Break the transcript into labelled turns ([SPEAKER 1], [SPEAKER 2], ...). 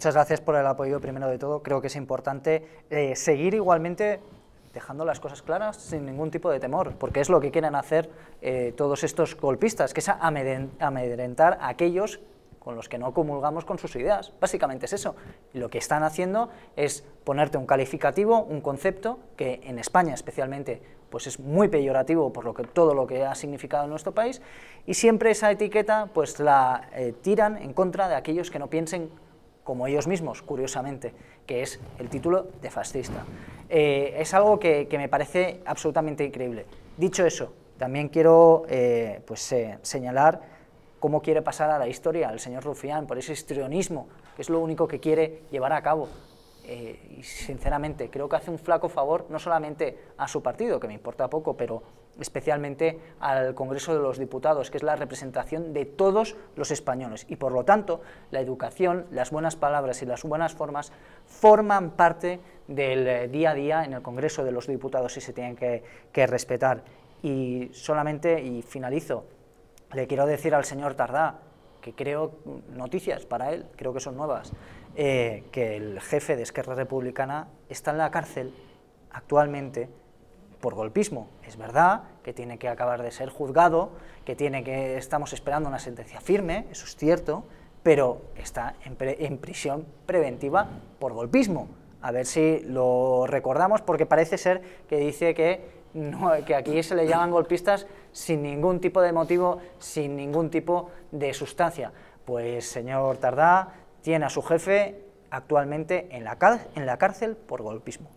[SPEAKER 1] Muchas gracias por el apoyo, primero de todo. Creo que es importante eh, seguir igualmente dejando las cosas claras sin ningún tipo de temor, porque es lo que quieren hacer eh, todos estos golpistas, que es amedrentar a aquellos con los que no comulgamos con sus ideas. Básicamente es eso. Lo que están haciendo es ponerte un calificativo, un concepto que en España especialmente pues es muy peyorativo por lo que, todo lo que ha significado en nuestro país y siempre esa etiqueta pues la eh, tiran en contra de aquellos que no piensen como ellos mismos, curiosamente, que es el título de fascista. Eh, es algo que, me parece absolutamente increíble. Dicho eso, también quiero eh, pues, eh, señalar cómo quiere pasar a la historia el señor Rufián por ese histrionismo, que es lo único que quiere llevar a cabo. Eh, y sinceramente creo que hace un flaco favor no solamente a su partido, que me importa poco, pero especialmente al Congreso de los Diputados, que es la representación de todos los españoles. Y por lo tanto, la educación, las buenas palabras y las buenas formas forman parte del eh, día a día en el Congreso de los Diputados y se tienen que, que respetar. Y solamente, y finalizo, le quiero decir al señor Tardá, que creo, noticias para él, creo que son nuevas, eh, que el jefe de Esquerra Republicana está en la cárcel actualmente por golpismo. Es verdad que tiene que acabar de ser juzgado, que tiene que estamos esperando una sentencia firme, eso es cierto, pero está en prisión preventiva por golpismo. A ver si lo recordamos, porque parece ser que dice que no, que aquí se le llaman golpistas sin ningún tipo de motivo, sin ningún tipo de sustancia. Pues señor Tardá tiene a su jefe actualmente en la, en la cárcel por golpismo.